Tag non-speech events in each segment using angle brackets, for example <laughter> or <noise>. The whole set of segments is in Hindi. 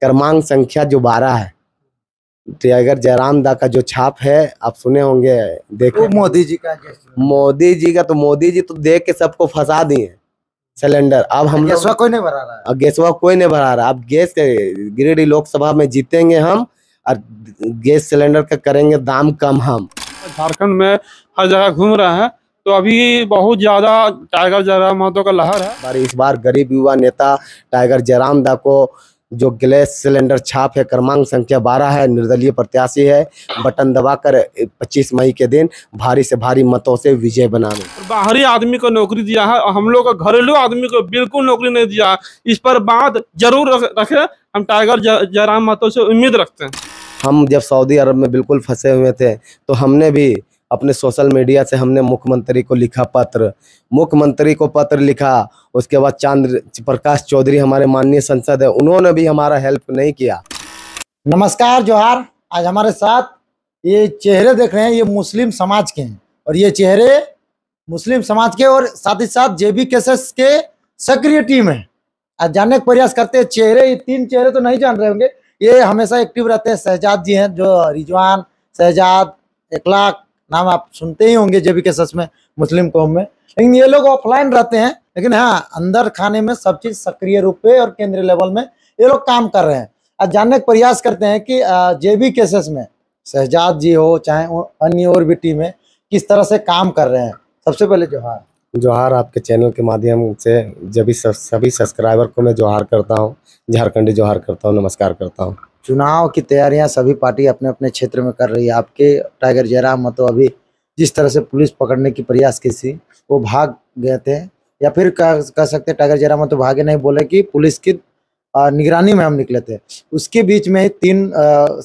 क्रमांक संख्या जो बारह है टाइगर तो जयराम दा का जो छाप है आप सुने होंगे देखे मोदी जी का मोदी जी का तो मोदी जी तो देख के सबको फंसा दिए सिलेंडर अब हम गैसवा कोई नहीं भरा रहा अब गैसवा कोई नहीं भरा रहा अब गैस गिरिडीह लोकसभा में जीतेंगे हम और गैस सिलेंडर का करेंगे दाम कम हम झारखंड में हर जगह घूम रहे हैं तो अभी बहुत ज्यादा टाइगर जयराम महतो का लहर है इस बार गरीब युवा नेता टाइगर जयराम दा को जो गैस सिलेंडर छाप है क्रमांक संख्या बारह है निर्दलीय प्रत्याशी है बटन दबाकर 25 मई के दिन भारी से भारी मतों से विजय बनाने बाहरी आदमी को नौकरी दिया है और हम लोग घरेलू आदमी को बिल्कुल नौकरी नहीं दिया इस पर बात जरूर रखे हम टाइगर जयराम महतो से उम्मीद रखते हैं हम जब सऊदी अरब में बिल्कुल फंसे हुए थे तो हमने भी अपने सोशल मीडिया से हमने मुख्यमंत्री को लिखा पत्र मुख्यमंत्री को पत्र लिखा उसके बाद चांद प्रकाश चौधरी हमारे माननीय सांसद है उन्होंने भी हमारा हेल्प नहीं किया नमस्कार जोहार आज हमारे साथ ये चेहरे देख रहे हैं ये मुस्लिम समाज के हैं और ये चेहरे मुस्लिम समाज के और साथ ही साथ जेबी के सक्रिय टीम है आज जानने का प्रयास करते हैं चेहरे ये तीन चेहरे तो नहीं जान रहे होंगे ये हमेशा एक्टिव रहते हैं शहजाद जी हैं जो रिजवान शहजाद इखलाक नाम आप सुनते ही होंगे जेबी के सच में मुस्लिम कौम में लेकिन ये लोग ऑफलाइन रहते हैं लेकिन हाँ अंदर खाने में सब चीज़ सक्रिय रूप पे और केंद्रीय लेवल में ये लोग काम कर रहे हैं आज जानने का प्रयास करते हैं कि जेबी केसेस में शहजाद जी हो चाहे अन्य और भी टीमें किस तरह से काम कर रहे हैं सबसे पहले जोहार जोहार आपके चैनल के माध्यम से जब सभी सब्सक्राइबर को मैं जोहार करता हूँ झारखंडी जोहार करता हूँ नमस्कार करता हूँ चुनाव की तैयारियां सभी पार्टी अपने अपने क्षेत्र में कर रही है आपके टाइगर जयराम मतो अभी जिस तरह से पुलिस पकड़ने की प्रयास की थी वो भाग गए थे या फिर कह कह सकते टाइगर जयराम तो भागे नहीं बोले कि पुलिस की निगरानी में हम निकले थे उसके बीच में तीन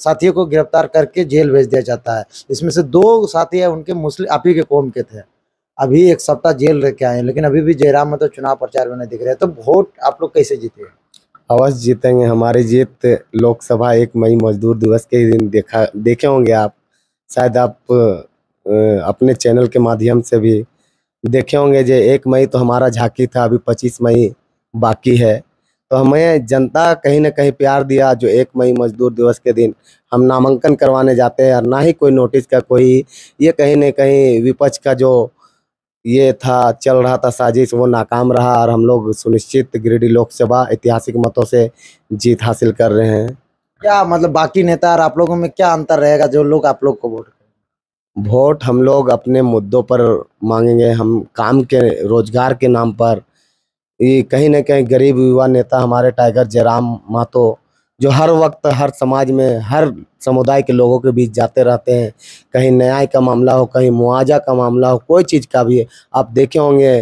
साथियों को गिरफ्तार करके जेल भेज दिया जाता है इसमें से दो साथी है उनके मुस्लिम आप ही के कौम के थे अभी एक सप्ताह जेल रह के आए लेकिन अभी भी जयराम मतलब चुनाव प्रचार में नहीं दिख रहे तो वोट आप लोग कैसे जीते अवश्य जीतेंगे हमारी जीत लोकसभा एक मई मजदूर दिवस के दिन देखा देखे होंगे आप शायद आप अपने चैनल के माध्यम से भी देखे होंगे जो एक मई तो हमारा झांकी था अभी पच्चीस मई बाकी है तो हमें जनता कहीं ना कहीं प्यार दिया जो एक मई मजदूर दिवस के दिन हम नामांकन करवाने जाते हैं और ना ही कोई नोटिस का कोई ये कहीं ना कहीं विपक्ष का जो ये था चल रहा था साजिश वो नाकाम रहा और हम लोग सुनिश्चित गिरिडीह लोकसभा ऐतिहासिक मतों से जीत हासिल कर रहे हैं क्या मतलब बाकी नेता और आप लोगों में क्या अंतर रहेगा जो लोग आप लोग को वोट वोट हम लोग अपने मुद्दों पर मांगेंगे हम काम के रोजगार के नाम पर ये कहीं ना कहीं गरीब युवा नेता हमारे टाइगर जयराम मातो जो हर वक्त हर समाज में हर समुदाय के लोगों के बीच जाते रहते हैं कहीं न्याय का मामला हो कहीं मुआवजा का मामला हो कोई चीज़ का भी आप देखे होंगे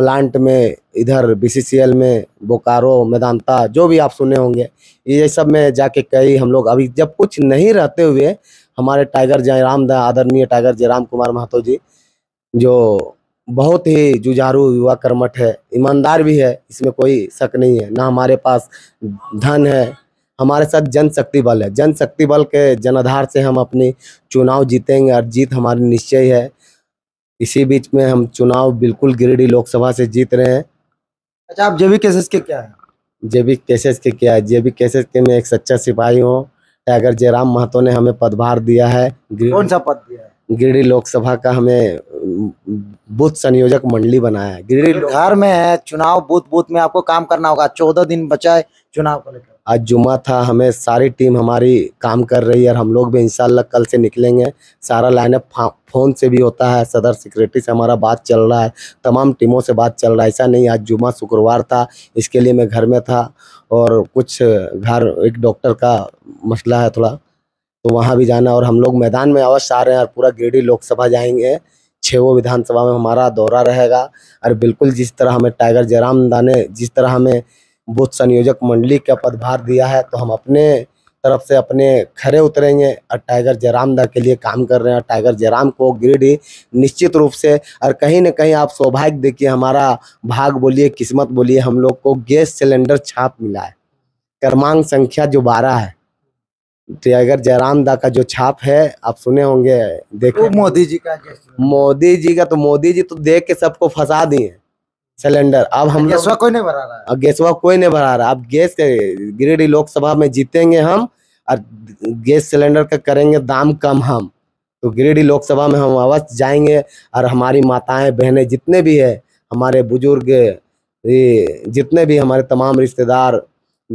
प्लांट में इधर बीसीसीएल में बोकारो मैदानता जो भी आप सुने होंगे ये सब में जाके कई हम लोग अभी जब कुछ नहीं रहते हुए हमारे टाइगर जयराम आदरणीय टाइगर जयराम कुमार महतो जी जो बहुत ही जुझारू युवा कर्मठ है ईमानदार भी है इसमें कोई शक नहीं है ना हमारे पास धन है हमारे साथ जनशक्ति बल है जनशक्ति बल के जनाधार से हम अपने चुनाव जीतेंगे और जीत हमारी निश्चय है इसी बीच में हम चुनाव बिल्कुल गिरिडीह लोकसभा से जीत रहे हैं अच्छा आप जेबी केसेस के क्या है जेबी केसेस के क्या है जेबी केसेस के मैं एक सच्चा सिपाही हूँ टाइगर जयराम महतो ने हमें पदभार दिया है कौन सा पद दिया है गिरिडीह लोकसभा का हमें बूथ संयोजक मंडली बनाया है गिरिडीह घर में है चुनाव बूथ बूथ में आपको काम करना होगा चौदह दिन बचाए चुनाव को लेकर आज जुमा था हमें सारी टीम हमारी काम कर रही है और हम लोग भी इंशाल्लाह कल से निकलेंगे सारा लाइनअप फ़ोन से भी होता है सदर सिक्रेटरी से हमारा बात चल रहा है तमाम टीमों से बात चल रहा है ऐसा नहीं आज जुमा शुक्रवार था इसके लिए मैं घर में था और कुछ घर एक डॉक्टर का मसला है थोड़ा तो वहाँ भी जाना और हम लोग मैदान में अवश्य आ रहे हैं और पूरा गिरडी लोकसभा जाएंगे छेवों विधानसभा में हमारा दौरा रहेगा और बिल्कुल जिस तरह हमें टाइगर जयराम दाने जिस तरह हमें बूथ संयोजक मंडली का पदभार दिया है तो हम अपने तरफ से अपने खड़े उतरेंगे और टाइगर जयराम दा के लिए काम कर रहे हैं टाइगर जयराम को गिरिडीह निश्चित रूप से और कहीं ना कहीं आप सौभाग्य देखिए हमारा भाग बोलिए किस्मत बोलिए हम लोग को गैस सिलेंडर छाप मिला है क्रमांक संख्या जो बारह है टाइगर जयराम दा का जो छाप है आप सुने होंगे देखो मोदी जी का मोदी जी का तो मोदी जी तो देख के सबको फंसा दिए सिलेंडर अब हम गैस कोई नहीं भरा रहा है गेसवा कोई नहीं भरा रहा अब गैस गिरिडीह लोकसभा में जीतेंगे हम और गैस सिलेंडर का करेंगे दाम कम हम तो गिरिडीह लोकसभा में हम अवश्य जाएंगे और हमारी माताएं बहनें जितने भी है हमारे बुजुर्ग जितने भी हमारे तमाम रिश्तेदार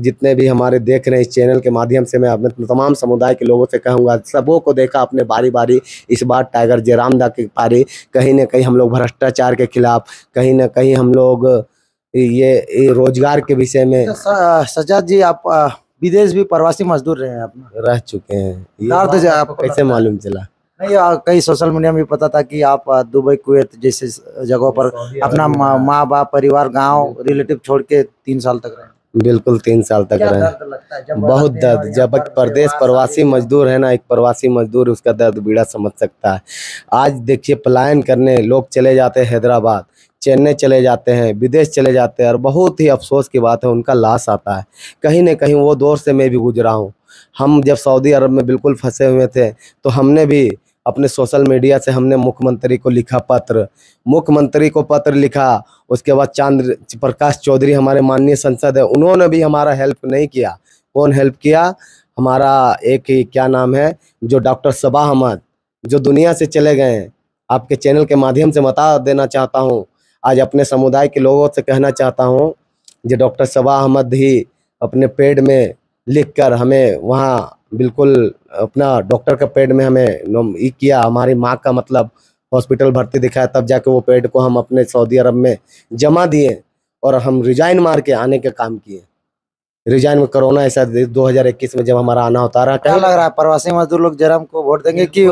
जितने भी हमारे देख रहे हैं इस चैनल के माध्यम से मैं अपने तमाम समुदाय के लोगों से कहूँगा सबों को देखा अपने बारी बारी इस बार टाइगर जयरामदा की पारी कहीं ना कहीं हम लोग भ्रष्टाचार के खिलाफ कहीं ना कहीं हम लोग ये, ये रोजगार के विषय में अच्छा, सजाद जी आप विदेश भी प्रवासी मजदूर रहे हैं आप रह चुके हैं तो आप कैसे मालूम चला नहीं कई सोशल मीडिया में पता था कि आप दुबई कुवैत जैसे जगहों पर अपना माँ बाप परिवार गांव रिलेटिव छोड़ के तीन साल तक रहे बिल्कुल तीन साल तक रहे बहुत दर्द जब प्रदेश प्रवासी मजदूर है ना एक प्रवासी मजदूर उसका दर्द बीड़ा समझ सकता है आज देखिए पलायन करने लोग चले जाते हैं हैदराबाद चेन्नई चले जाते हैं विदेश चले जाते हैं और बहुत ही अफसोस की बात है उनका लाश आता है कहीं ना कहीं वो दौर से मैं भी गुजरा हूँ हम जब सऊदी अरब में बिल्कुल फंसे हुए थे तो हमने भी अपने सोशल मीडिया से हमने मुख्यमंत्री को लिखा पत्र मुख्यमंत्री को पत्र लिखा उसके बाद चांद प्रकाश चौधरी हमारे माननीय सांसद है उन्होंने भी हमारा हेल्प नहीं किया कौन हेल्प किया हमारा एक क्या नाम है जो डॉक्टर सबा अहमद जो दुनिया से चले गए हैं आपके चैनल के माध्यम से बता देना चाहता हूँ आज अपने समुदाय के लोगों से कहना चाहता हूँ जो डॉक्टर सबा अहमद ही अपने पेड़ में लिख कर हमें वहाँ बिल्कुल अपना डॉक्टर का पेड़ में हमें ये किया हमारी माँ का मतलब हॉस्पिटल भर्ती दिखाया तब जाके वो पेड को हम अपने सऊदी अरब में जमा दिए और हम रिजाइन मार के आने का काम किए रिजाइन में कोरोना ऐसा दो हजार इक्कीस में जब हमारा आना होता रहा क्या लग रहा है प्रवासी मजदूर लोग जयराम को वोट देंगे कि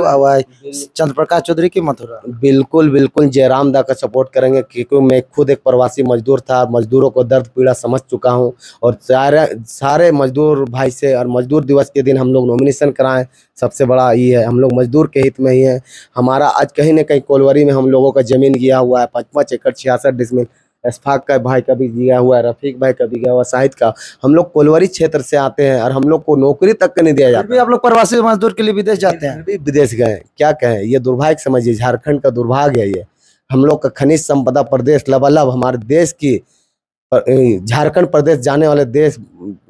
चंद्र प्रकाश चौधरी की मथुरा बिल्कुल बिल्कुल जयराम दा का सपोर्ट करेंगे क्योंकि मैं खुद एक प्रवासी मजदूर था मजदूरों को दर्द पीड़ा समझ चुका हूँ और सारे सारे मजदूर भाई से और मजदूर दिवस के दिन हम लोग नॉमिनेशन कराएं सबसे बड़ा ये है हम लोग मजदूर के हित में ही है हमारा आज कहीं ना कहीं कोलवरी में हम लोगों का जमीन गया हुआ है पचपच एकड़ छियासठ डिस्मिन इसफाक का भाई का भी दिया हुआ है रफीक भाई का भी हुआ शाहिद का हम लोग कोलवरी क्षेत्र से आते हैं और हम लोग को नौकरी तक नहीं दिया जाता आप लोग प्रवासी मजदूर के लिए विदेश जाते हैं अभी विदेश गए क्या कहें ये दुर्भाग्य समझिए झारखंड का दुर्भाग्य है ये हम लोग का खनिज संपदा प्रदेश लबालब हमारे देश की झारखंड प्रदेश जाने वाले देश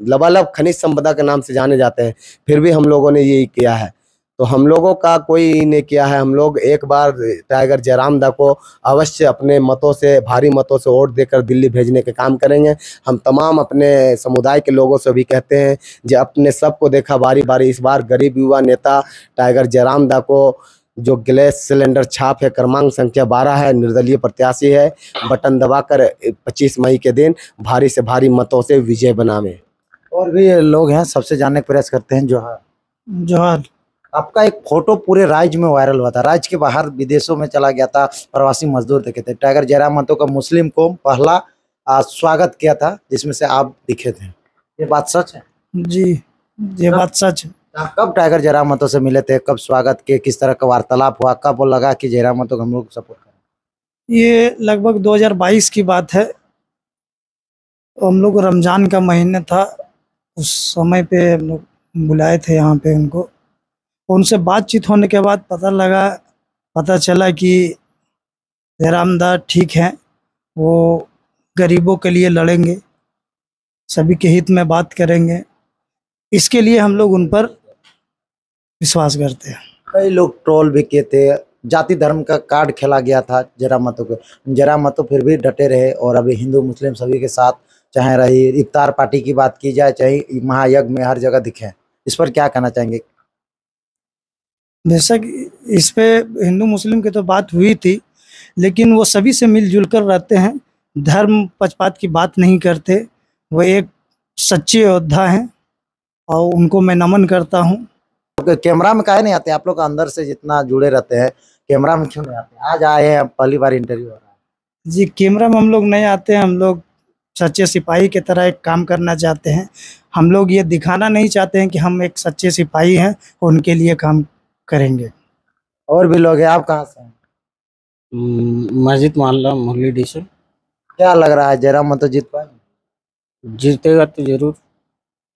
लबालब खनिज संपदा के नाम से जाने जाते हैं फिर भी हम लोगों ने यही किया है तो हम लोगों का कोई ने किया है हम लोग एक बार टाइगर जयराम दा को अवश्य अपने मतों से भारी मतों से वोट देकर दिल्ली भेजने के काम करेंगे हम तमाम अपने समुदाय के लोगों से भी कहते हैं जो अपने सबको देखा बारी बारी इस बार गरीब युवा नेता टाइगर जयराम दा को जो गैस सिलेंडर छाप है क्रमांक संख्या बारह है निर्दलीय प्रत्याशी है बटन दबाकर पच्चीस मई के दिन भारी से भारी मतों से विजय बनावे और भी लोग हैं सबसे जानने का प्रयास करते हैं जोहर जोहर आपका एक फोटो पूरे राज्य में वायरल हुआ था राज्य के बाहर विदेशों में चला गया था प्रवासी मजदूर देखे थे टाइगर जयराम महतो का मुस्लिम को पहला स्वागत किया था जिसमें से आप दिखे थे ये बात सच है जी ये बात सच है कब टाइगर जयराम महतो से मिले थे कब स्वागत किए किस तरह का वार्तालाप हुआ कब वो लगा कि जयराम महतो हम लोग सपोर्ट करें ये लगभग 2022 की बात है हम लोग रमज़ान का महीने था उस समय पे हम लोग बुलाए थे यहाँ पे उनको उनसे बातचीत होने के बाद पता लगा पता चला कि जयरामदास ठीक हैं वो गरीबों के लिए लड़ेंगे सभी के हित में बात करेंगे इसके लिए हम लोग उन पर विश्वास करते हैं कई लोग ट्रोल भी किए थे जाति धर्म का कार्ड खेला गया था जरा मतों को जरा मतों फिर भी डटे रहे और अभी हिंदू मुस्लिम सभी के साथ चाहे रही इफ्तार पार्टी की बात की जाए चाहे महायज्ञ में हर जगह दिखे इस पर क्या कहना चाहेंगे बेशक इस पर हिंदू मुस्लिम की तो बात हुई थी लेकिन वो सभी से मिलजुल कर रहते हैं धर्म पचपात की बात नहीं करते वो एक सच्चे योद्धा हैं और उनको मैं नमन करता हूँ कैमरा में कहे नहीं आते आप लोग अंदर से जितना जुड़े रहते हैं कैमरा में क्यों नहीं आते आज आए हैं पहली बार इंटरव्यू हो रहा है जी कैमरा में हम लोग नहीं आते हैं हम लोग सच्चे सिपाही की तरह एक काम करना चाहते हैं हम लोग ये दिखाना नहीं चाहते हैं कि हम एक सच्चे सिपाही हैं उनके लिए काम करेंगे और भी लोग हैं आप कहाँ से हैं हम्म, मस्जिद मोहल्ला मुरली डी से क्या लग रहा है जयराम मत जीत पाए जीतेगा तो जरूर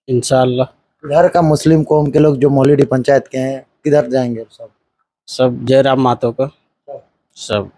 इनशाला इधर का मुस्लिम कौम के लोग जो मोहलीडी पंचायत के हैं किधर जाएंगे सब सब जयराम मातो का सब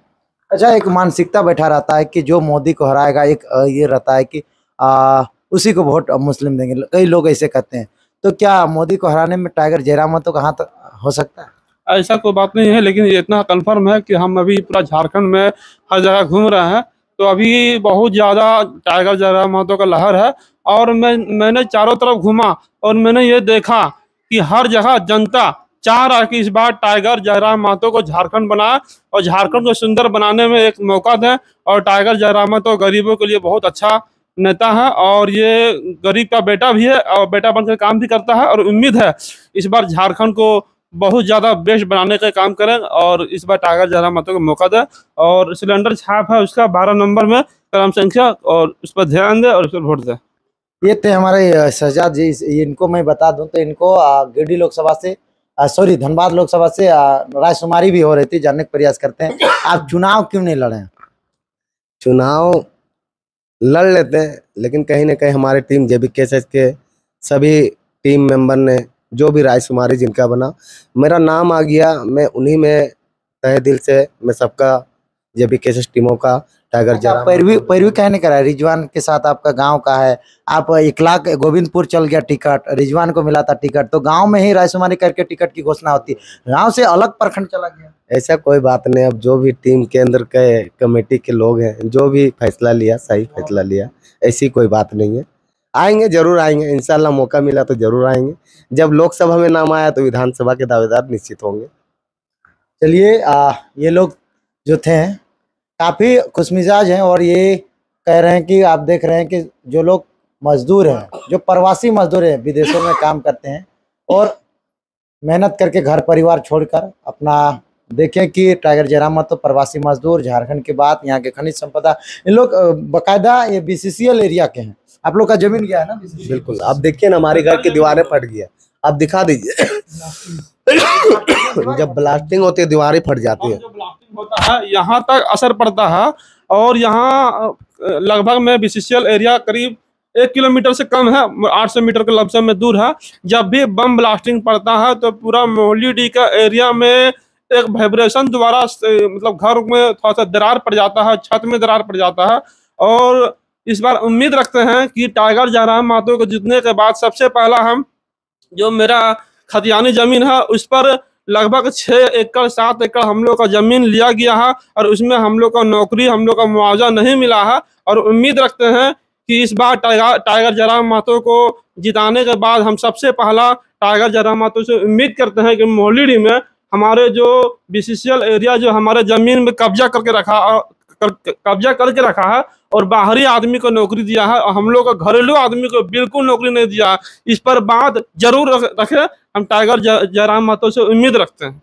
अच्छा एक मानसिकता बैठा रहता है कि जो मोदी को हराएगा एक ये रहता है कि आ, उसी को वोट मुस्लिम देंगे कई लोग ऐसे कहते हैं तो क्या मोदी को हराने में टाइगर जयराम मातो का हाथ हो सकता है ऐसा कोई बात नहीं है लेकिन इतना कंफर्म है कि हम अभी पूरा झारखंड में हर जगह घूम रहे हैं तो अभी बहुत ज़्यादा टाइगर जरा महतो का लहर है और मैं मैंने चारों तरफ घूमा और मैंने ये देखा कि हर जगह जनता चाह रहा है कि इस बार टाइगर जयराम महतो को झारखंड बनाए और झारखंड को सुंदर बनाने में एक मौका दें और टाइगर जयराम महतो गरीबों के लिए बहुत अच्छा नेता है और ये गरीब का बेटा भी है और बेटा बनकर काम भी करता है और उम्मीद है इस बार झारखंड को बहुत ज़्यादा बेस्ट बनाने का काम करें और इस बार टाइगर जरा मतों को मौका दें और सिलेंडर छाप है उसका बारह नंबर में क्रम संख्या और उस पर ध्यान दें और उस पर वोट दें ये थे हमारे शहजाद जी इनको मैं बता दूं तो इनको गिरडी लोकसभा से सॉरी धनबाद लोकसभा से रायशुमारी भी हो रही थी जानने का प्रयास करते हैं आप चुनाव क्यों नहीं लड़े चुनाव लड़ लेते हैं लेकिन कहीं ना कहीं हमारी टीम जेबी केसेस के सभी टीम मेंबर ने जो भी राजकुमारी जिनका बना मेरा नाम आ गया मैं उन्हीं में तहे दिल से मैं सबका जे भी केसेस टीमों का टाइगर अच्छा, जरा पैरवी पैरवी कहने का है रिजवान के साथ आपका गांव का है आप इकला गोविंदपुर चल गया टिकट रिजवान को मिला था टिकट तो गांव में ही रायसुमारी करके टिकट की घोषणा होती है गाँव से अलग प्रखंड चला गया ऐसा कोई बात नहीं अब जो भी टीम केंद्र के कमेटी के लोग हैं जो भी फैसला लिया सही फैसला लिया ऐसी कोई बात नहीं है आएंगे जरूर आएंगे इनशाला मौका मिला तो जरूर आएंगे जब लोकसभा में नाम आया तो विधानसभा के दावेदार निश्चित होंगे चलिए ये लोग जो थे काफ़ी खुशमिजाज हैं और ये कह रहे हैं कि आप देख रहे हैं कि जो लोग मजदूर हैं जो प्रवासी मजदूर हैं विदेशों में काम करते हैं और मेहनत करके घर परिवार छोड़कर अपना देखें कि टाइगर जयराम तो प्रवासी मजदूर झारखंड के बाद यहाँ के खनिज संपदा ये लोग बाकायदा ये बी एरिया के हैं आप लोग का जमीन गया है ना बिल्कुल आप देखिए ना हमारे घर की दीवारें फट है आप दिखा दीजिए <coughs> जब ब्लास्टिंग होती है दीवारें फट जाती हाँ, है यहाँ तक असर पड़ता है और यहाँ लगभग में बीसीसीएल एरिया करीब एक किलोमीटर से कम है 800 मीटर के लमसम में दूर है जब भी बम ब्लास्टिंग पड़ता है तो पूरा मोहली का एरिया में एक वाइब्रेशन द्वारा मतलब घर में थोड़ा सा दरार पड़ जाता है छत में दरार पड़ जाता है और इस बार उम्मीद रखते हैं कि टाइगर जयराम माथुर को जीतने के बाद सबसे पहला हम जो मेरा खतियानी जमीन है उस पर लगभग छः एकड़ सात एकड़ हम लोग का जमीन लिया गया है और उसमें हम लोग का नौकरी हम लोग का मुआवजा नहीं मिला है और उम्मीद रखते हैं कि इस बार टाइगर टाइगर जयराम मातो को जिताने के बाद हम सबसे पहला टाइगर जयराम मातो से उम्मीद करते हैं कि मोहलीडी में हमारे जो बीसीसीएल एरिया जो हमारे जमीन में कब्जा करके रखा कर, कब्जा करके रखा है और बाहरी आदमी को नौकरी दिया है और हम लोग का घरेलू आदमी को बिल्कुल नौकरी नहीं दिया इस पर बात जरूर रखे हम टाइगर जयराम महतो से उम्मीद रखते हैं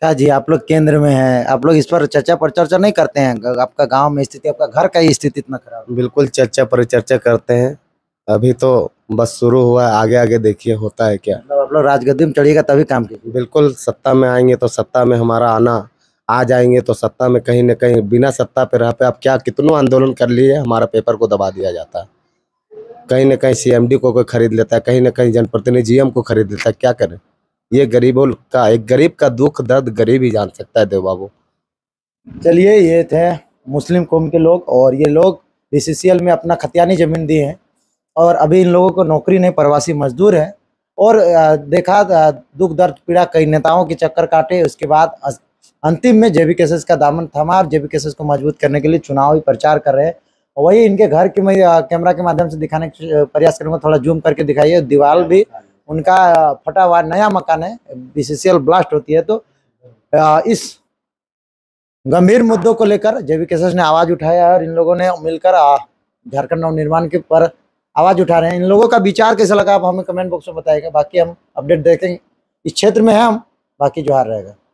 क्या जी आप लोग केंद्र में हैं आप लोग इस पर चर्चा पर चर्चा नहीं करते हैं आपका गांव में स्थिति आपका घर का स्थिति इतना खराब बिल्कुल चर्चा पर चर्चा करते हैं अभी तो बस शुरू हुआ है आगे आगे देखिए होता है क्या मतलब आप लोग राजगद्दी में चढ़िएगा तभी काम कीजिए बिल्कुल सत्ता में आएंगे तो सत्ता में हमारा आना आ जाएंगे तो सत्ता में कहीं ना कहीं बिना सत्ता पे रह पे आप क्या कितनों आंदोलन कर लिए हमारा पेपर को दबा दिया जाता है कहीं ना कहीं सीएमडी को कोई खरीद लेता है कहीं ना कहीं जनप्रतिनिधि जीएम को खरीद लेता है क्या करें ये गरीबों का एक गरीब का दुख दर्द गरीब ही जान सकता है देव बाबू चलिए ये थे मुस्लिम कौम के लोग और ये लोग बी में अपना खतियानी जमीन दिए हैं और अभी इन लोगों को नौकरी नहीं प्रवासी मजदूर है और देखा दुख दर्द पीड़ा कई नेताओं के चक्कर काटे उसके बाद अंतिम में जेबी केसेस का दामन थमा और जेबी केसेस को मजबूत करने के लिए चुनावी प्रचार कर रहे हैं वही इनके घर के मैं कैमरा के माध्यम से दिखाने का प्रयास करूंगा थोड़ा जूम करके दिखाइए दीवार भी उनका फटा हुआ नया मकान है बीसीसीएल ब्लास्ट होती है तो इस गंभीर मुद्दों को लेकर जेबी केसेस ने आवाज उठाया और इन लोगों ने मिलकर झारखंड नवनिर्माण के पर आवाज उठा रहे हैं इन लोगों का विचार कैसा लगा आप हमें कमेंट बॉक्स में बताएगा बाकी हम अपडेट देखेंगे इस क्षेत्र में है हम बाकी जोहार रहेगा